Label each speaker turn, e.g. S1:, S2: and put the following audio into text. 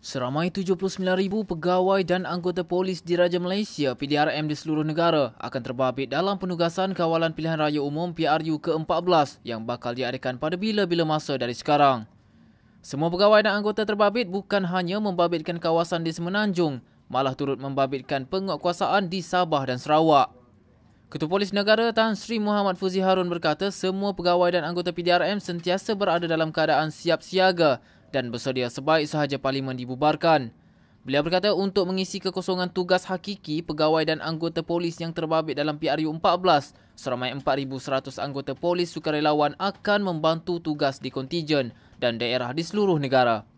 S1: Seramai 79,000 pegawai dan anggota polis di Raja Malaysia PDRM di seluruh negara akan terbabit dalam penugasan kawalan pilihan raya umum PRU ke-14 yang bakal diadakan pada bila-bila masa dari sekarang. Semua pegawai dan anggota terbabit bukan hanya membabitkan kawasan di Semenanjung, malah turut membabitkan penguatkuasaan di Sabah dan Sarawak. Ketua Polis Negara Tan Sri Muhammad Fuzi Harun berkata semua pegawai dan anggota PDRM sentiasa berada dalam keadaan siap siaga dan bersedia sebaik sahaja parlimen dibubarkan. Beliau berkata untuk mengisi kekosongan tugas hakiki pegawai dan anggota polis yang terbabit dalam PRU14, seramai 4,100 anggota polis sukarelawan akan membantu tugas di kontijen dan daerah di seluruh negara.